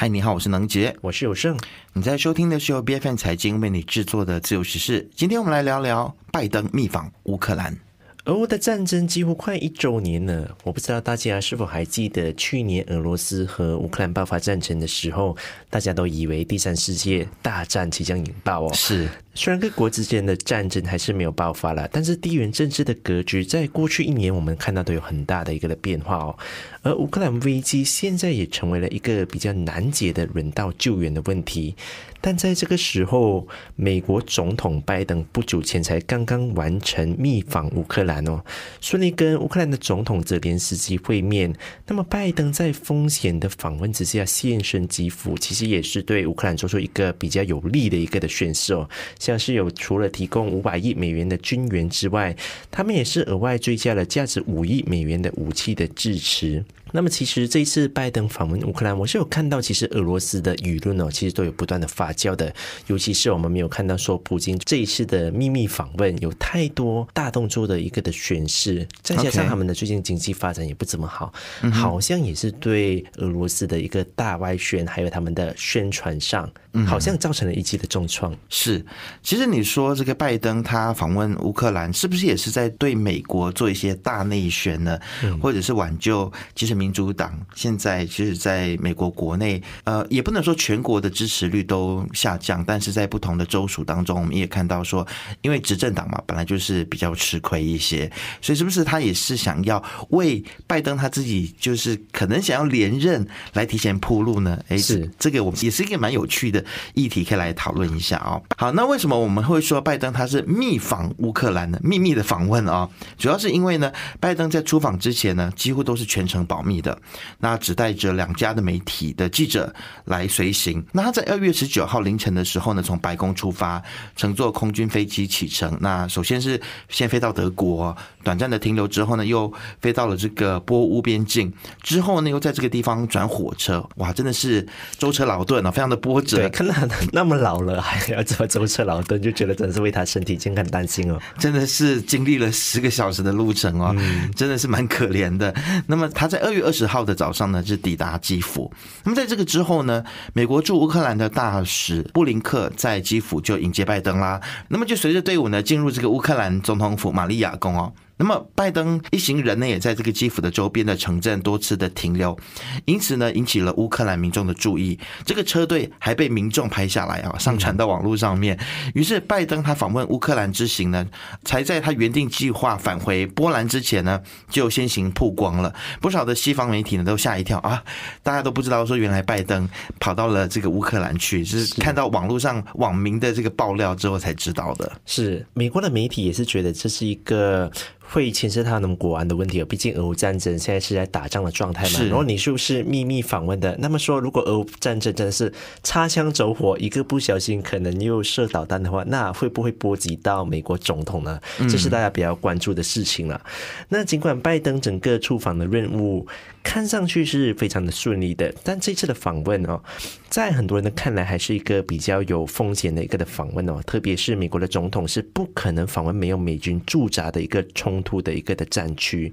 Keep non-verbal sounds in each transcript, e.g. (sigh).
嗨，你好，我是能杰，我是有胜。你在收听的是由 BFN 财经为你制作的自由时事。今天我们来聊聊拜登秘访乌克兰，俄乌的战争几乎快一周年了。我不知道大家是否还记得，去年俄罗斯和乌克兰爆发战争的时候，大家都以为第三世界大战即将引爆哦。是。虽然各国之间的战争还是没有爆发了，但是地缘政治的格局在过去一年我们看到都有很大的一个的变化哦。而乌克兰危机现在也成为了一个比较难解的人道救援的问题。但在这个时候，美国总统拜登不久前才刚刚完成密访乌克兰哦，顺利跟乌克兰的总统泽连斯基会面。那么拜登在风险的访问之下现身基辅，其实也是对乌克兰做出一个比较有利的一个的宣示哦。像是有除了提供五百亿美元的军援之外，他们也是额外追加了价值五亿美元的武器的支持。那么其实这一次拜登访问乌克兰，我是有看到，其实俄罗斯的舆论哦，其实都有不断的发酵的。尤其是我们没有看到说普京这一次的秘密访问有太多大动作的一个的宣示，再加上他们的最近经济发展也不怎么好，好像也是对俄罗斯的一个大外宣，还有他们的宣传上，好像造成了一记的重创。是，其实你说这个拜登他访问乌克兰，是不是也是在对美国做一些大内宣呢？或者是挽救？其实。民主党现在其实在美国国内，呃，也不能说全国的支持率都下降，但是在不同的州属当中，我们也看到说，因为执政党嘛，本来就是比较吃亏一些，所以是不是他也是想要为拜登他自己就是可能想要连任来提前铺路呢？哎，是这个，我们也是一个蛮有趣的议题，可以来讨论一下哦。好，那为什么我们会说拜登他是密访乌克兰呢？秘密的访问啊，主要是因为呢，拜登在出访之前呢，几乎都是全程保密。你的，那只带着两家的媒体的记者来随行。那他在二月十九号凌晨的时候呢，从白宫出发，乘坐空军飞机启程。那首先是先飞到德国，短暂的停留之后呢，又飞到了这个波乌边境，之后呢又在这个地方转火车。哇，真的是舟车劳顿啊，非常的波折。看到那么老了还要么舟车劳顿，就觉得真的是为他身体健康担心哦。真的是经历了十个小时的路程哦，真的是蛮可怜的。那么他在二月。二十号的早上呢，是抵达基辅。那么在这个之后呢，美国驻乌克兰的大使布林克在基辅就迎接拜登啦。那么就随着队伍呢，进入这个乌克兰总统府玛利亚宫哦。那么，拜登一行人呢，也在这个基辅的周边的城镇多次的停留，因此呢，引起了乌克兰民众的注意。这个车队还被民众拍下来啊，上传到网络上面。于是，拜登他访问乌克兰之行呢，才在他原定计划返回波兰之前呢，就先行曝光了。不少的西方媒体呢，都吓一跳啊，大家都不知道说原来拜登跑到了这个乌克兰去，是看到网络上网民的这个爆料之后才知道的。是美国的媒体也是觉得这是一个。会牵涉到他们国安的问题哦。毕竟俄乌战争现在是在打仗的状态嘛。然后你是不是秘密访问的，那么说，如果俄乌战争真的是擦枪走火，一个不小心可能又射导弹的话，那会不会波及到美国总统呢？这是大家比较关注的事情了。那尽管拜登整个出访的任务看上去是非常的顺利的，但这次的访问哦，在很多人的看来还是一个比较有风险的一个的访问哦，特别是美国的总统是不可能访问没有美军驻扎的一个冲。突的一个的战区，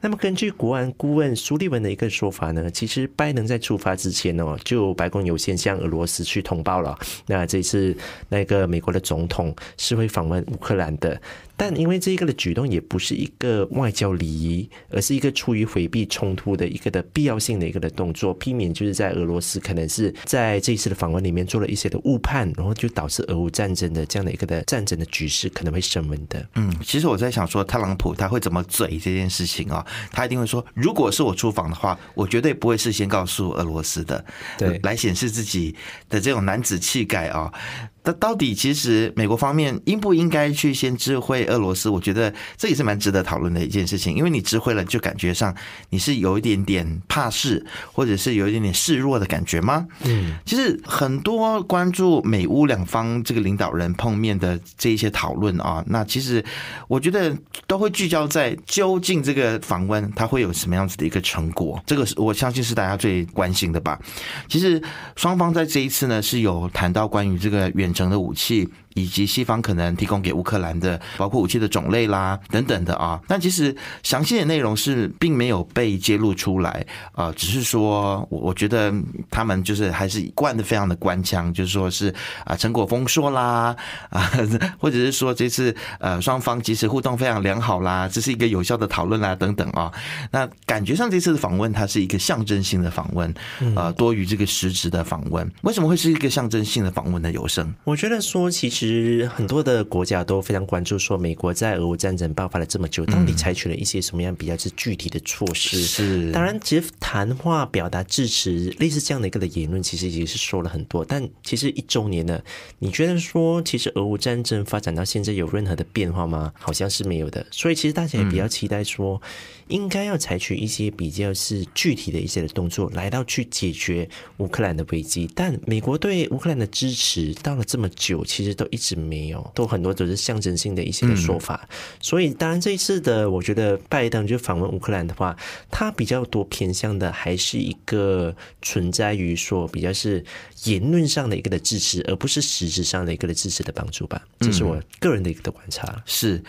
那么根据国安顾问苏利文的一个说法呢，其实拜登在出发之前哦，就白宫有先向俄罗斯去通报了，那这次那个美国的总统是会访问乌克兰的。但因为这一个的举动也不是一个外交礼仪，而是一个出于回避冲突的一个的必要性的一个的动作，避免就是在俄罗斯可能是在这一次的访问里面做了一些的误判，然后就导致俄乌战争的这样的一个的战争的局势可能会升温的。嗯，其实我在想说特朗普他会怎么嘴这件事情啊，他一定会说，如果是我出访的话，我绝对不会事先告诉俄罗斯的，对，来显示自己的这种男子气概啊。那到底其实美国方面应不应该去先知会俄罗斯？我觉得这也是蛮值得讨论的一件事情。因为你知会了，就感觉上你是有一点点怕事，或者是有一点点示弱的感觉吗？嗯，其实很多关注美乌两方这个领导人碰面的这一些讨论啊，那其实我觉得都会聚焦在究竟这个访问他会有什么样子的一个成果？这个是我相信是大家最关心的吧。其实双方在这一次呢是有谈到关于这个远。整的武器。以及西方可能提供给乌克兰的，包括武器的种类啦，等等的啊。但其实详细的内容是并没有被揭露出来啊，只是说，我我觉得他们就是还是惯的非常的官腔，就是说是啊，成果丰硕啦 (laughs) 啊，或者是说这次呃双方及时互动非常良好啦，这是一个有效的讨论啦，等等啊。那感觉上这次的访问它是一个象征性的访问啊，多于这个实质的访问。为什么会是一个象征性的访问呢？尤生，我觉得说其实。其实很多的国家都非常关注，说美国在俄乌战争爆发了这么久，到底采取了一些什么样比较是具体的措施？是，当然，其实谈话表达支持类似这样的一个的言论，其实也是说了很多。但其实一周年了，你觉得说其实俄乌战争发展到现在有任何的变化吗？好像是没有的，所以其实大家也比较期待说。应该要采取一些比较是具体的一些的动作，来到去解决乌克兰的危机。但美国对乌克兰的支持，到了这么久，其实都一直没有，都很多都是象征性的一些说法。所以，当然这一次的，我觉得拜登就访问乌克兰的话，他比较多偏向的还是一个存在于说比较是言论上的一个的支持，而不是实质上的一个的支持的帮助吧。这是我个人的一个观察。是。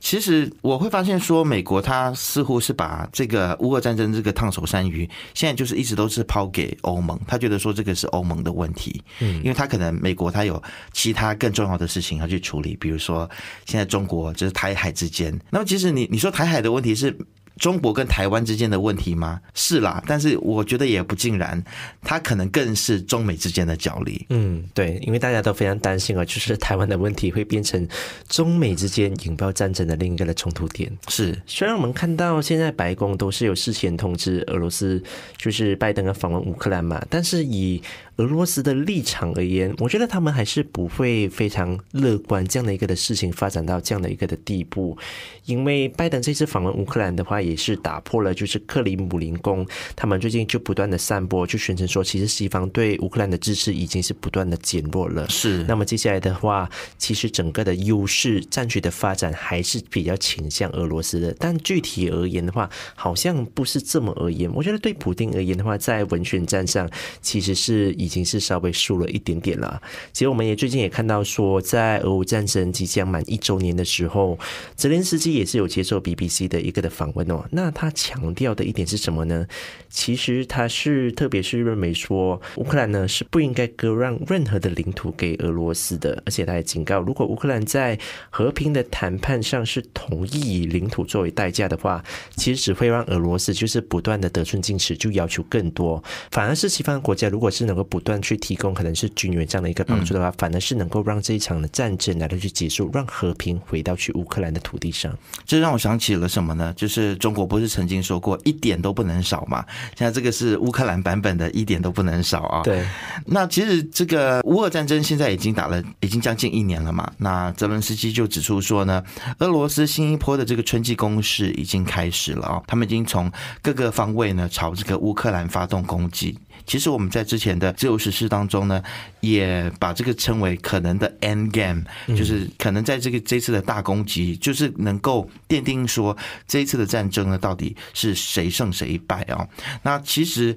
其实我会发现说，美国他似乎是把这个乌俄战争这个烫手山芋，现在就是一直都是抛给欧盟，他觉得说这个是欧盟的问题，嗯，因为他可能美国他有其他更重要的事情要去处理，比如说现在中国就是台海之间，那么其实你你说台海的问题是。中国跟台湾之间的问题吗？是啦，但是我觉得也不尽然，它可能更是中美之间的角力。嗯，对，因为大家都非常担心啊，就是台湾的问题会变成中美之间引爆战争的另一个的冲突点。是，虽然我们看到现在白宫都是有事先通知俄罗斯，就是拜登要访问乌克兰嘛，但是以俄罗斯的立场而言，我觉得他们还是不会非常乐观这样的一个的事情发展到这样的一个的地步，因为拜登这次访问乌克兰的话。也是打破了，就是克里姆林宫，他们最近就不断的散播，就宣称说，其实西方对乌克兰的支持已经是不断的减弱了。是，那么接下来的话，其实整个的优势战局的发展还是比较倾向俄罗斯的，但具体而言的话，好像不是这么而言。我觉得对普丁而言的话，在文宣战上其实是已经是稍微输了一点点了。其实我们也最近也看到说，在俄乌战争即将满一周年的时候，泽连斯基也是有接受 BBC 的一个的访问。那他强调的一点是什么呢？其实他是特别是认为说，乌克兰呢是不应该割让任何的领土给俄罗斯的，而且他也警告，如果乌克兰在和平的谈判上是同意以领土作为代价的话，其实只会让俄罗斯就是不断的得寸进尺，就要求更多。反而是西方国家，如果是能够不断去提供可能是军援这样的一个帮助的话，反而是能够让这一场的战争来得去结束，让和平回到去乌克兰的土地上。这让我想起了什么呢？就是。中国不是曾经说过一点都不能少嘛？现在这个是乌克兰版本的“一点都不能少”啊。对，那其实这个乌俄战争现在已经打了，已经将近一年了嘛。那泽伦斯基就指出说呢，俄罗斯新一波的这个春季攻势已经开始了啊，他们已经从各个方位呢朝这个乌克兰发动攻击。其实我们在之前的自由实施当中呢，也把这个称为可能的 end game，就是可能在这个这次的大攻击，就是能够奠定说这一次的战争呢，到底是谁胜谁败啊？那其实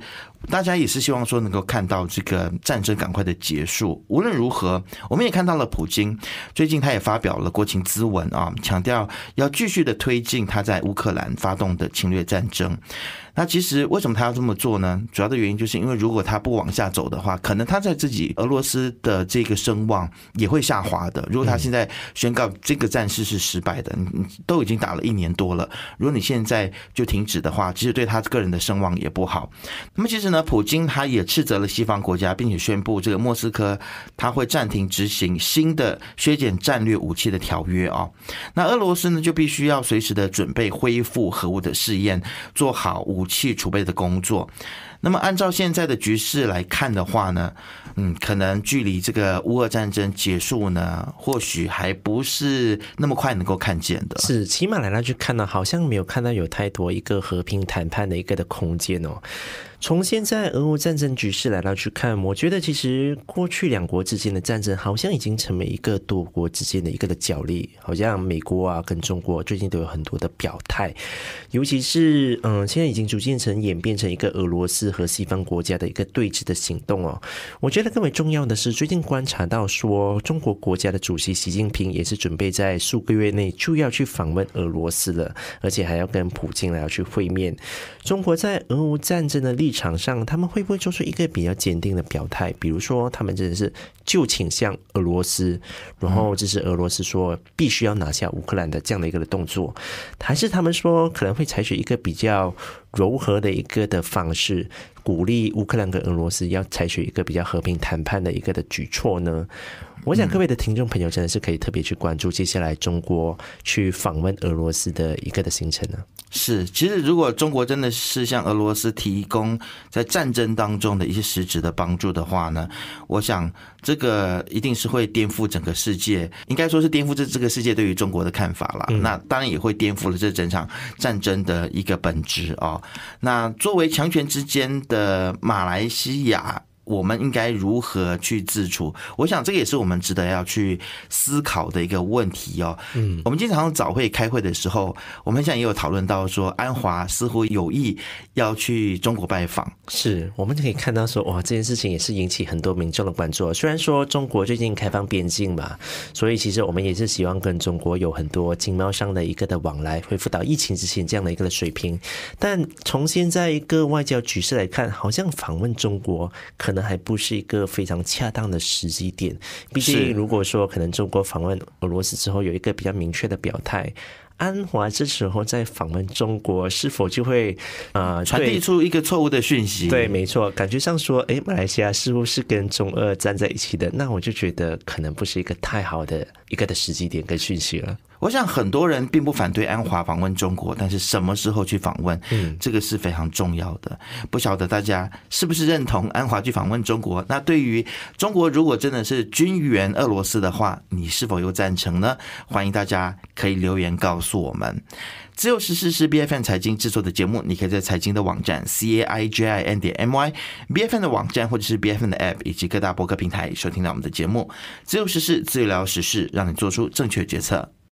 大家也是希望说能够看到这个战争赶快的结束。无论如何，我们也看到了普京最近他也发表了国情咨文啊，强调要继续的推进他在乌克兰发动的侵略战争。那其实为什么他要这么做呢？主要的原因就是因为如果他不往下走的话，可能他在自己俄罗斯的这个声望也会下滑的。如果他现在宣告这个战事是失败的，你都已经打了一年多了，如果你现在就停止的话，其实对他个人的声望也不好。那么其实呢，普京他也斥责了西方国家，并且宣布这个莫斯科他会暂停执行新的削减战略武器的条约啊。那俄罗斯呢，就必须要随时的准备恢复核武的试验，做好武。武器储备的工作。那么，按照现在的局势来看的话呢，嗯，可能距离这个乌俄战争结束呢，或许还不是那么快能够看见的。是，起码来到去看呢，好像没有看到有太多一个和平谈判的一个的空间哦。从现在俄乌战争局势来到去看，我觉得其实过去两国之间的战争，好像已经成为一个多国之间的一个的角力。好像美国啊，跟中国最近都有很多的表态，尤其是嗯，现在已经逐渐成演变成一个俄罗斯。和西方国家的一个对峙的行动哦，我觉得更为重要的是，最近观察到说，中国国家的主席习近平也是准备在数个月内就要去访问俄罗斯了，而且还要跟普京来要去会面。中国在俄乌战争的立场上，他们会不会做出一个比较坚定的表态？比如说，他们真的是就倾向俄罗斯，然后这是俄罗斯说必须要拿下乌克兰的这样的一个的动作，还是他们说可能会采取一个比较？柔和的一个的方式，鼓励乌克兰跟俄罗斯要采取一个比较和平谈判的一个的举措呢？我想各位的听众朋友真的是可以特别去关注接下来中国去访问俄罗斯的一个的行程呢。是，其实如果中国真的是向俄罗斯提供在战争当中的一些实质的帮助的话呢，我想这个一定是会颠覆整个世界，应该说是颠覆这这个世界对于中国的看法了。那当然也会颠覆了这整场战争的一个本质啊。那作为强权之间的马来西亚。我们应该如何去自处？我想这个也是我们值得要去思考的一个问题哦。嗯，我们经常早会开会的时候，我们现在也有讨论到说，安华似乎有意要去中国拜访。是，我们就可以看到说，哇，这件事情也是引起很多民众的关注。虽然说中国最近开放边境嘛，所以其实我们也是希望跟中国有很多经贸上的一个的往来，恢复到疫情之前这样的一个的水平。但从现在一个外交局势来看，好像访问中国可。可能还不是一个非常恰当的时机点。毕竟，如果说可能中国访问俄罗斯之后有一个比较明确的表态，安华这时候在访问中国，是否就会呃传递出一个错误的讯息？对，没错，感觉上说，哎，马来西亚似乎是跟中俄站在一起的，那我就觉得可能不是一个太好的一个的时机点跟讯息了。我想很多人并不反对安华访问中国，但是什么时候去访问，嗯，这个是非常重要的。不晓得大家是不是认同安华去访问中国？那对于中国如果真的是军援俄罗斯的话，你是否又赞成呢？欢迎大家可以留言告诉我们。自由时事是 B F N 财经制作的节目，你可以在财经的网站 C A I J I N 点 M Y B F N 的网站，或者是 B F N 的 App 以及各大博客平台收听到我们的节目。自由时事，自由聊时事，让你做出正确决策。